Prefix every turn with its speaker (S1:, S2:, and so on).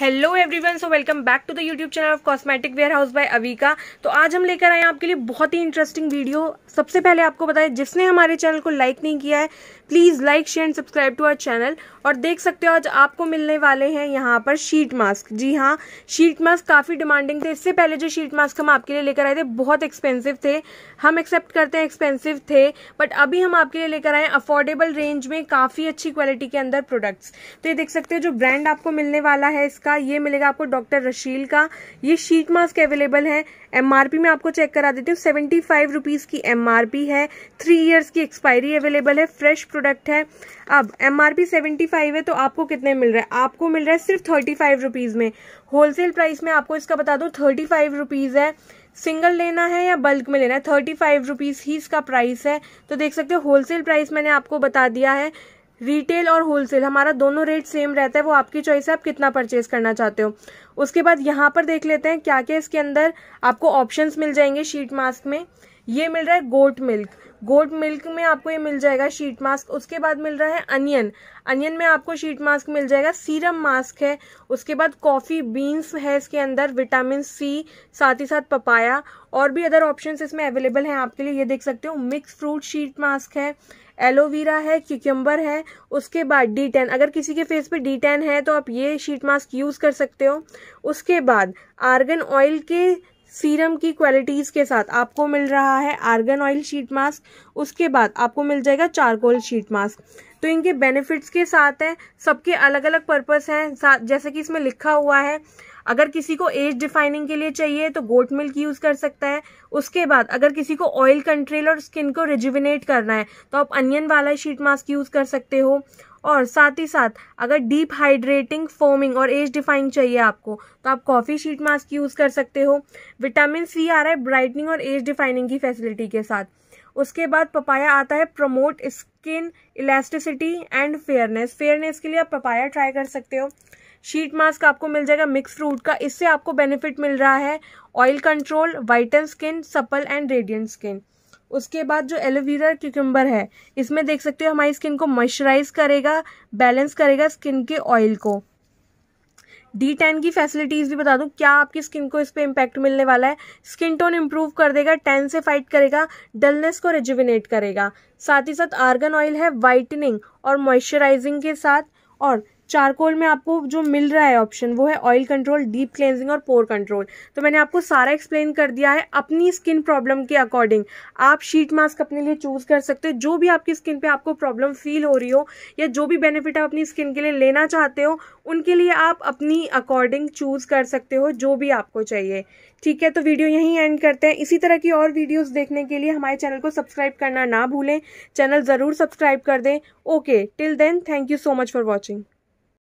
S1: hello everyone so welcome back to the YouTube channel of cosmetic warehouse by Avika तो आज हम लेकर आए हैं आपके लिए बहुत ही इंटरेस्टिंग वीडियो सबसे पहले आपको बताएं जिसने हमारे चैनल को लाइक नहीं किया है please like share and subscribe to our channel और देख सकते हो आज आपको मिलने वाले हैं यहाँ पर शीट मास्क जी हाँ शीट मास्क काफ़ी डिमांडिंग थे इससे पहले जो शीट मास्क हम आपके लिए लेकर आए थे बहुत एक्सपेंसिव थे हम एक्सेप्ट करते हैं एक्सपेंसिव थे बट अभी हम आपके लिए लेकर आए अफोर्डेबल रेंज में काफ़ी अच्छी क्वालिटी के अंदर प्रोडक्ट्स तो ये देख सकते हो जो ब्रांड आपको मिलने वाला है इस का ये मिलेगा आपको डॉक्टर रशील का ये शीट मास्क अवेलेबल है एमआरपी में आपको चेक करा देती हूँ सेवेंटी फाइव रुपीज़ की एमआरपी है थ्री ईयर्स की एक्सपायरी अवेलेबल है फ्रेश प्रोडक्ट है अब एमआरपी सेवेंटी फाइव है तो आपको कितने मिल रहा है आपको मिल रहा है सिर्फ थर्टी फाइव रुपीज़ में होलसेल प्राइस में आपको इसका बता दूँ थर्टी फाइव रुपीज़ है सिंगल लेना है या बल्क में लेना है थर्टी फाइव रुपीज़ ही इसका प्राइस है तो देख सकते हो होलसेल प्राइस मैंने आपको बता दिया है रिटेल और होलसेल हमारा दोनों रेट सेम रहता है वो आपकी चॉइस है आप कितना परचेज करना चाहते हो उसके बाद यहाँ पर देख लेते हैं क्या क्या इसके अंदर आपको ऑप्शंस मिल जाएंगे शीट मास्क में ये मिल रहा है गोट मिल्क गोट मिल्क में आपको ये मिल जाएगा शीट मास्क उसके बाद मिल रहा है अनियन अनियन में आपको शीट मास्क मिल जाएगा सीरम मास्क है उसके बाद कॉफ़ी बीन्स है इसके अंदर विटामिन सी साथ ही साथ पपाया और भी अदर ऑप्शंस इसमें अवेलेबल हैं आपके लिए ये देख सकते हो मिक्स फ्रूट शीट मास्क है एलोवेरा है क्यूक्यम्बर है उसके बाद डी टेन अगर किसी के फेस पे डी टेन है तो आप ये शीट मास्क यूज़ कर सकते हो उसके बाद आर्गन ऑयल के सीरम की क्वालिटीज़ के साथ आपको मिल रहा है आर्गन ऑयल शीट मास्क उसके बाद आपको मिल जाएगा चारकोल शीट मास्क तो इनके बेनिफिट्स के साथ है सबके अलग अलग पर्पस हैं जैसे कि इसमें लिखा हुआ है अगर किसी को एज डिफाइनिंग के लिए चाहिए तो गोट मिल्क यूज कर सकता है उसके बाद अगर किसी को ऑयल कंट्रोल और स्किन को रिजुविनेट करना है तो आप अनियन वाला शीट मास्क यूज कर सकते हो और साथ ही साथ अगर डीप हाइड्रेटिंग फोमिंग और एज डिफाइंग चाहिए आपको तो आप कॉफ़ी शीट मास्क यूज़ कर सकते हो विटामिन सी आ रहा है ब्राइटनिंग और एज डिफाइनिंग की फैसिलिटी के साथ उसके बाद पपाया आता है promote skin elasticity and fairness fairness के लिए आप पपाया ट्राई कर सकते हो शीट मास्क आपको मिल जाएगा मिक्स फ्रूट का इससे आपको बेनिफिट मिल रहा है oil control whiten skin supple and radiant skin उसके बाद जो एलोवेरा क्यूकम्बर है इसमें देख सकते हो हमारी स्किन को मॉइस्चराइज करेगा बैलेंस करेगा स्किन के ऑयल को डी टेन की फैसिलिटीज़ भी बता दूँ क्या आपकी स्किन को इस पर इम्पैक्ट मिलने वाला है स्किन टोन इम्प्रूव कर देगा टेन से फाइट करेगा डलनेस को रिजुविनेट करेगा साथ ही साथ आर्गन ऑयल है वाइटनिंग और मॉइस्चराइजिंग के साथ और चारकोल में आपको जो मिल रहा है ऑप्शन वो है ऑयल कंट्रोल डीप क्लेंजिंग और पोर कंट्रोल तो मैंने आपको सारा एक्सप्लेन कर दिया है अपनी स्किन प्रॉब्लम के अकॉर्डिंग आप शीट मास्क अपने लिए चूज़ कर सकते हो जो भी आपकी स्किन पे आपको प्रॉब्लम फील हो रही हो या जो भी बेनिफिट आप अपनी स्किन के लिए लेना चाहते हो उनके लिए आप अपनी अकॉर्डिंग चूज़ कर सकते हो जो भी आपको चाहिए ठीक है तो वीडियो यहीं एंड करते हैं इसी तरह की और वीडियोज़ देखने के लिए हमारे चैनल को सब्सक्राइब करना ना भूलें चैनल ज़रूर सब्सक्राइब कर दें okay till then thank you so much for watching